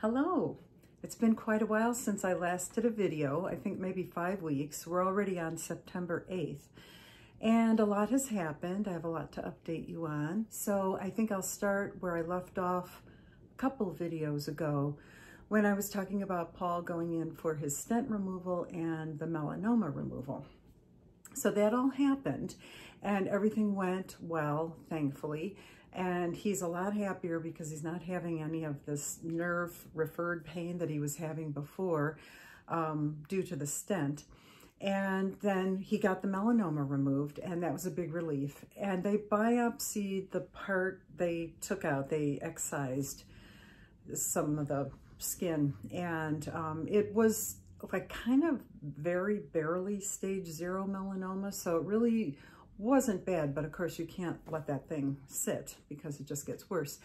Hello. It's been quite a while since I last did a video, I think maybe five weeks. We're already on September 8th. And a lot has happened. I have a lot to update you on. So I think I'll start where I left off a couple videos ago when I was talking about Paul going in for his stent removal and the melanoma removal. So that all happened and everything went well, thankfully. And he's a lot happier because he's not having any of this nerve referred pain that he was having before um, due to the stent. And then he got the melanoma removed, and that was a big relief. And they biopsied the part they took out, they excised some of the skin. And um, it was like kind of very barely stage zero melanoma. So it really wasn't bad, but of course you can't let that thing sit because it just gets worse.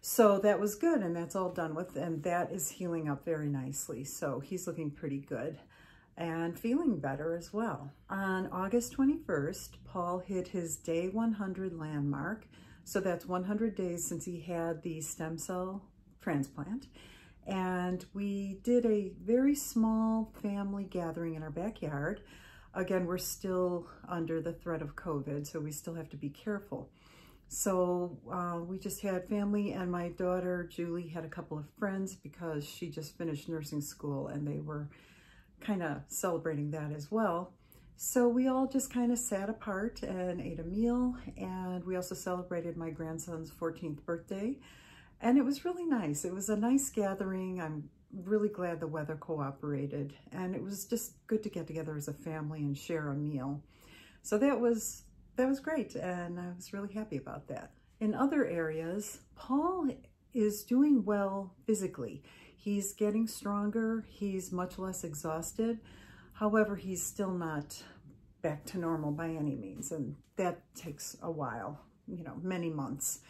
So that was good, and that's all done with, and that is healing up very nicely. So he's looking pretty good and feeling better as well. On August 21st, Paul hit his day 100 landmark. So that's 100 days since he had the stem cell transplant. And we did a very small family gathering in our backyard. Again, we're still under the threat of COVID, so we still have to be careful. So uh, we just had family and my daughter, Julie, had a couple of friends because she just finished nursing school and they were kind of celebrating that as well. So we all just kind of sat apart and ate a meal. And we also celebrated my grandson's 14th birthday. And it was really nice. It was a nice gathering. I'm really glad the weather cooperated and it was just good to get together as a family and share a meal. So that was, that was great and I was really happy about that. In other areas, Paul is doing well physically. He's getting stronger, he's much less exhausted. However, he's still not back to normal by any means and that takes a while, you know, many months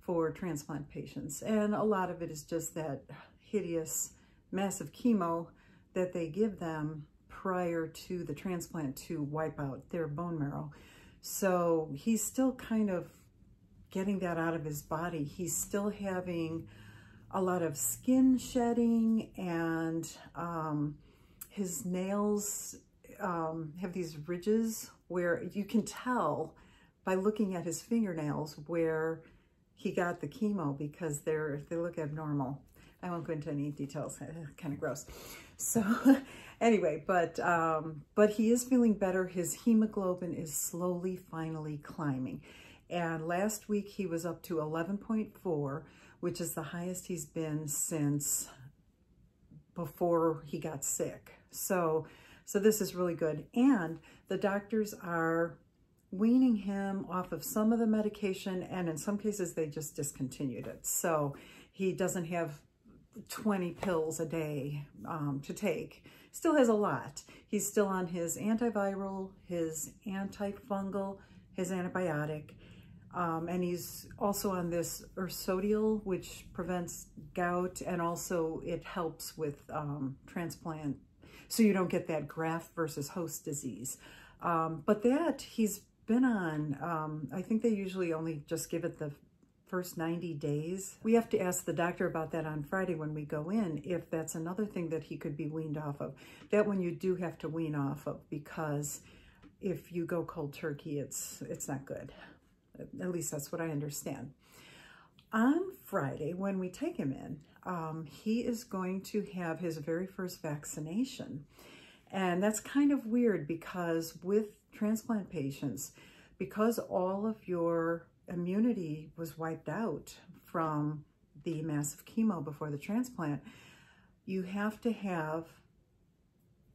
for transplant patients. And a lot of it is just that hideous massive chemo that they give them prior to the transplant to wipe out their bone marrow. So he's still kind of getting that out of his body. He's still having a lot of skin shedding and um, his nails um, have these ridges where you can tell by looking at his fingernails where he got the chemo because they're, they look abnormal. I won't go into any details, kind of gross. So anyway, but, um, but he is feeling better. His hemoglobin is slowly, finally climbing. And last week he was up to 11.4, which is the highest he's been since before he got sick. So, so this is really good. And the doctors are weaning him off of some of the medication and in some cases they just discontinued it. So he doesn't have 20 pills a day um, to take. Still has a lot. He's still on his antiviral, his antifungal, his antibiotic, um, and he's also on this ursodiol, which prevents gout, and also it helps with um, transplant, so you don't get that graft versus host disease. Um, but that he's been on, um, I think they usually only just give it the first 90 days. We have to ask the doctor about that on Friday when we go in, if that's another thing that he could be weaned off of. That one you do have to wean off of because if you go cold turkey, it's, it's not good. At least that's what I understand. On Friday, when we take him in, um, he is going to have his very first vaccination. And that's kind of weird because with transplant patients, because all of your immunity was wiped out from the massive chemo before the transplant, you have to have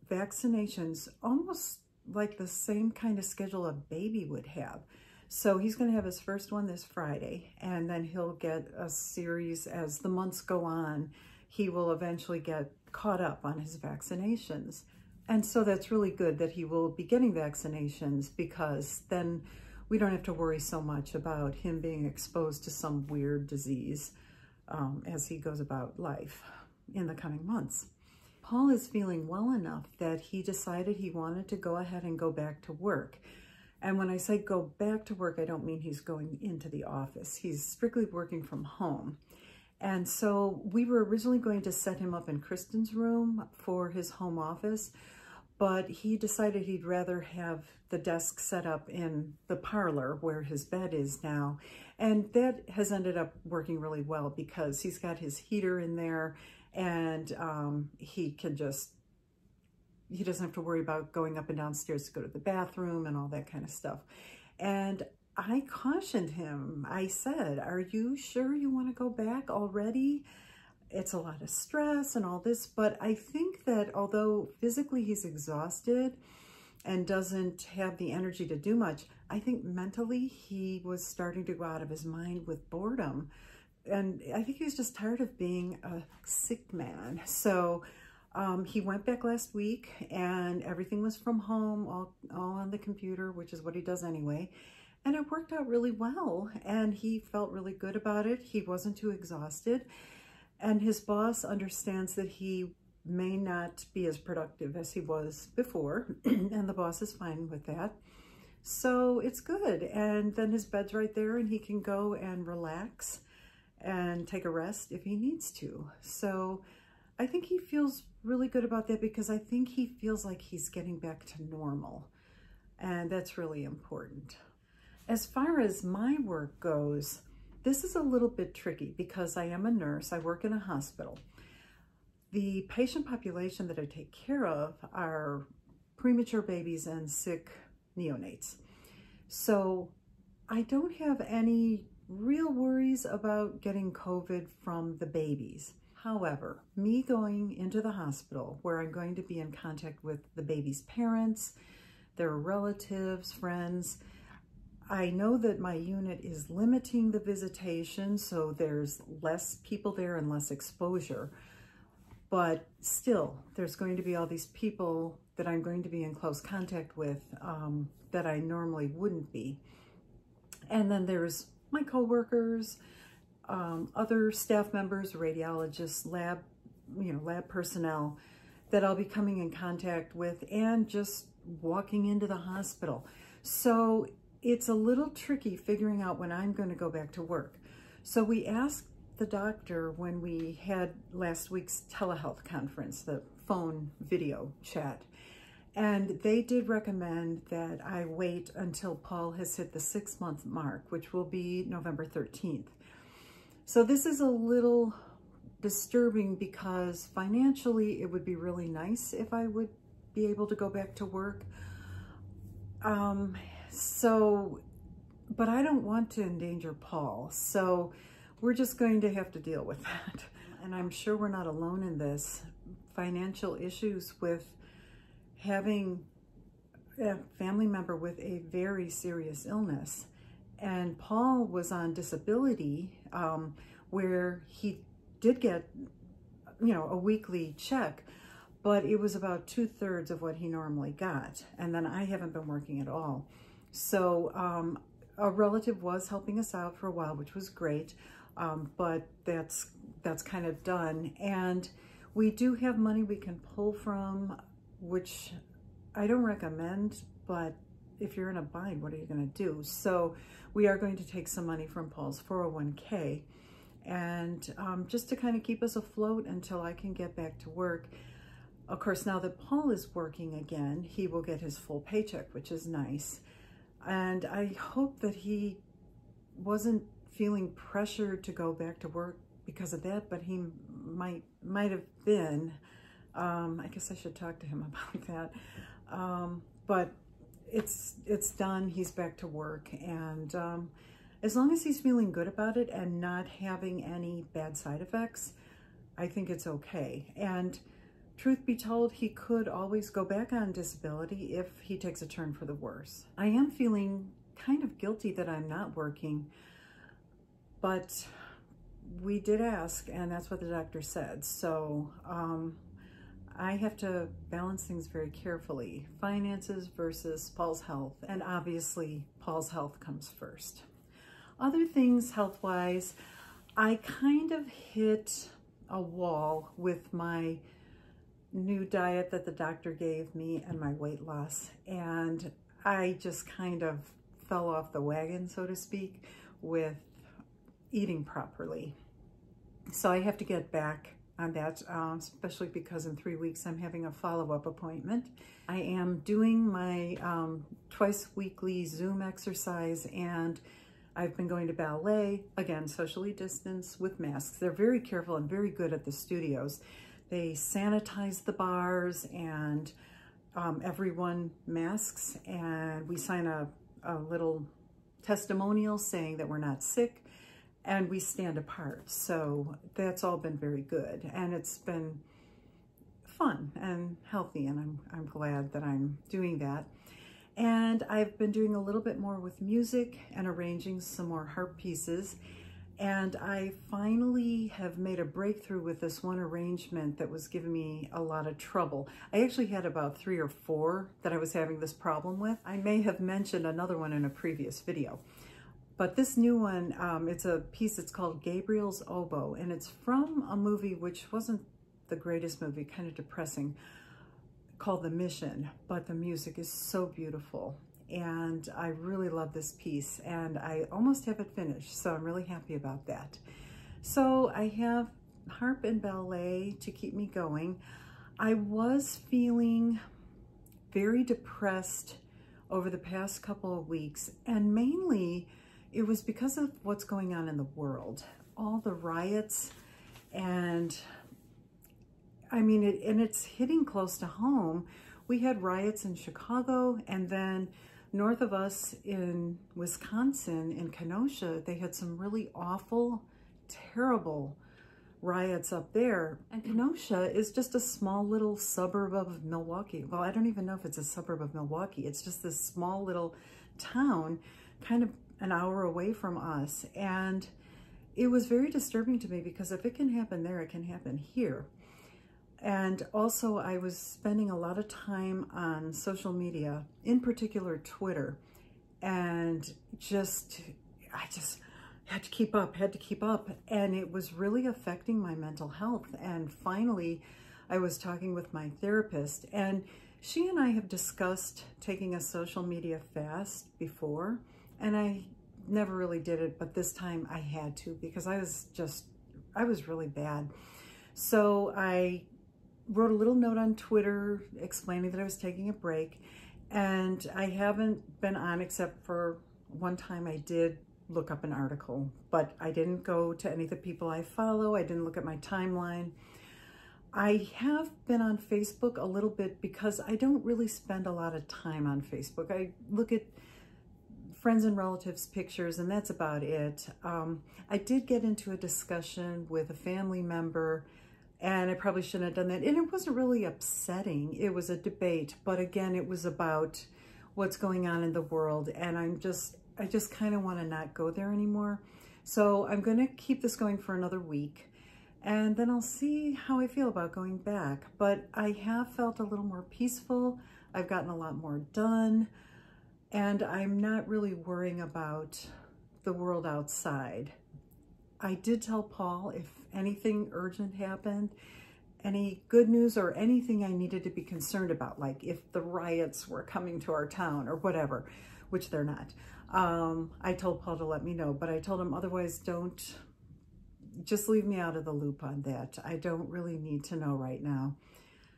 vaccinations almost like the same kind of schedule a baby would have. So he's going to have his first one this Friday, and then he'll get a series as the months go on. He will eventually get caught up on his vaccinations. And so that's really good that he will be getting vaccinations because then we don't have to worry so much about him being exposed to some weird disease um, as he goes about life in the coming months. Paul is feeling well enough that he decided he wanted to go ahead and go back to work. And when I say go back to work, I don't mean he's going into the office. He's strictly working from home. And so we were originally going to set him up in Kristen's room for his home office, but he decided he'd rather have the desk set up in the parlor where his bed is now. And that has ended up working really well because he's got his heater in there and um, he can just, he doesn't have to worry about going up and downstairs to go to the bathroom and all that kind of stuff. And I cautioned him. I said, are you sure you want to go back already? it's a lot of stress and all this, but I think that although physically he's exhausted and doesn't have the energy to do much, I think mentally he was starting to go out of his mind with boredom. And I think he was just tired of being a sick man. So um, he went back last week and everything was from home, all, all on the computer, which is what he does anyway. And it worked out really well and he felt really good about it. He wasn't too exhausted and his boss understands that he may not be as productive as he was before, and the boss is fine with that. So it's good. And then his bed's right there, and he can go and relax and take a rest if he needs to. So I think he feels really good about that because I think he feels like he's getting back to normal. And that's really important. As far as my work goes, this is a little bit tricky because I am a nurse. I work in a hospital. The patient population that I take care of are premature babies and sick neonates. So I don't have any real worries about getting COVID from the babies. However, me going into the hospital where I'm going to be in contact with the baby's parents, their relatives, friends, I know that my unit is limiting the visitation, so there's less people there and less exposure. But still, there's going to be all these people that I'm going to be in close contact with um, that I normally wouldn't be. And then there's my coworkers, um, other staff members, radiologists, lab, you know, lab personnel that I'll be coming in contact with and just walking into the hospital. So it's a little tricky figuring out when I'm going to go back to work. So we asked the doctor when we had last week's telehealth conference, the phone video chat, and they did recommend that I wait until Paul has hit the six month mark, which will be November 13th. So this is a little disturbing because financially it would be really nice if I would be able to go back to work. Um, so, but I don't want to endanger Paul. So we're just going to have to deal with that. And I'm sure we're not alone in this. Financial issues with having a family member with a very serious illness. And Paul was on disability um, where he did get, you know, a weekly check, but it was about two thirds of what he normally got. And then I haven't been working at all. So um, a relative was helping us out for a while, which was great, um, but that's that's kind of done. And we do have money we can pull from, which I don't recommend, but if you're in a bind, what are you going to do? So we are going to take some money from Paul's 401k and um, just to kind of keep us afloat until I can get back to work. Of course, now that Paul is working again, he will get his full paycheck, which is nice. And I hope that he wasn't feeling pressured to go back to work because of that, but he might might have been. Um, I guess I should talk to him about that. Um, but it's it's done. He's back to work, and um, as long as he's feeling good about it and not having any bad side effects, I think it's okay. And Truth be told, he could always go back on disability if he takes a turn for the worse. I am feeling kind of guilty that I'm not working, but we did ask and that's what the doctor said. So um, I have to balance things very carefully. Finances versus Paul's health. And obviously Paul's health comes first. Other things health-wise, I kind of hit a wall with my new diet that the doctor gave me and my weight loss. And I just kind of fell off the wagon, so to speak, with eating properly. So I have to get back on that, um, especially because in three weeks I'm having a follow-up appointment. I am doing my um, twice weekly Zoom exercise and I've been going to ballet, again, socially distanced with masks. They're very careful and very good at the studios. They sanitize the bars and um, everyone masks and we sign a, a little testimonial saying that we're not sick and we stand apart. So that's all been very good. And it's been fun and healthy and I'm, I'm glad that I'm doing that. And I've been doing a little bit more with music and arranging some more harp pieces. And I finally have made a breakthrough with this one arrangement that was giving me a lot of trouble. I actually had about three or four that I was having this problem with. I may have mentioned another one in a previous video. But this new one, um, it's a piece that's called Gabriel's Oboe, and it's from a movie which wasn't the greatest movie, kind of depressing, called The Mission, but the music is so beautiful and I really love this piece and I almost have it finished, so I'm really happy about that. So I have harp and ballet to keep me going. I was feeling very depressed over the past couple of weeks and mainly it was because of what's going on in the world. All the riots and I mean, it, and it's hitting close to home. We had riots in Chicago and then north of us in Wisconsin, in Kenosha, they had some really awful, terrible riots up there. And Kenosha is just a small little suburb of Milwaukee. Well, I don't even know if it's a suburb of Milwaukee. It's just this small little town kind of an hour away from us. And it was very disturbing to me because if it can happen there, it can happen here. And also I was spending a lot of time on social media, in particular Twitter, and just, I just had to keep up, had to keep up. And it was really affecting my mental health. And finally, I was talking with my therapist and she and I have discussed taking a social media fast before, and I never really did it, but this time I had to because I was just, I was really bad. So I wrote a little note on Twitter explaining that I was taking a break. And I haven't been on except for one time I did look up an article, but I didn't go to any of the people I follow. I didn't look at my timeline. I have been on Facebook a little bit because I don't really spend a lot of time on Facebook. I look at friends and relatives pictures and that's about it. Um, I did get into a discussion with a family member and I probably shouldn't have done that. And it wasn't really upsetting. It was a debate, but again, it was about what's going on in the world. And I'm just, I just kind of want to not go there anymore. So I'm going to keep this going for another week and then I'll see how I feel about going back. But I have felt a little more peaceful. I've gotten a lot more done and I'm not really worrying about the world outside. I did tell Paul if anything urgent happened, any good news or anything I needed to be concerned about, like if the riots were coming to our town or whatever, which they're not. Um, I told Paul to let me know, but I told him otherwise don't, just leave me out of the loop on that. I don't really need to know right now.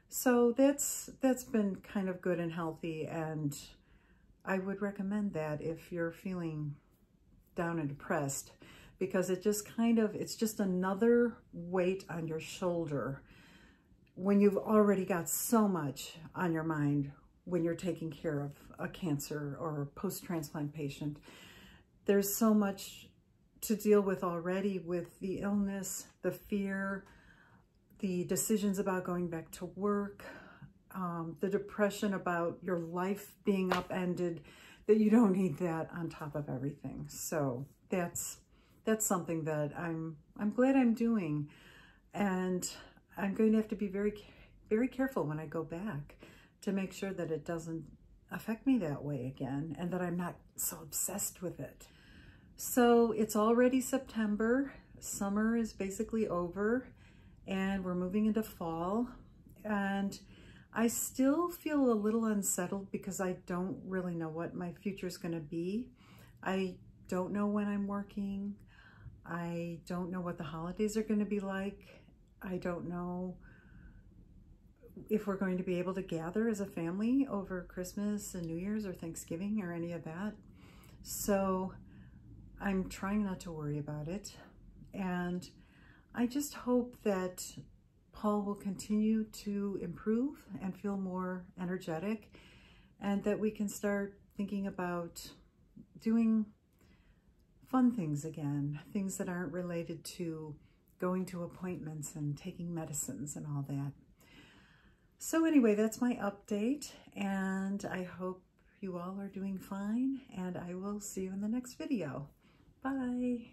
So that's that's been kind of good and healthy and I would recommend that if you're feeling down and depressed because it just kind of, it's just another weight on your shoulder when you've already got so much on your mind when you're taking care of a cancer or a post-transplant patient. There's so much to deal with already with the illness, the fear, the decisions about going back to work, um, the depression about your life being upended, that you don't need that on top of everything. So that's that's something that I'm, I'm glad I'm doing. And I'm going to have to be very, very careful when I go back to make sure that it doesn't affect me that way again and that I'm not so obsessed with it. So it's already September. Summer is basically over and we're moving into fall. And I still feel a little unsettled because I don't really know what my future is going to be. I don't know when I'm working. I don't know what the holidays are going to be like. I don't know if we're going to be able to gather as a family over Christmas and New Year's or Thanksgiving or any of that. So I'm trying not to worry about it. And I just hope that Paul will continue to improve and feel more energetic and that we can start thinking about doing fun things again, things that aren't related to going to appointments and taking medicines and all that. So anyway, that's my update, and I hope you all are doing fine, and I will see you in the next video. Bye.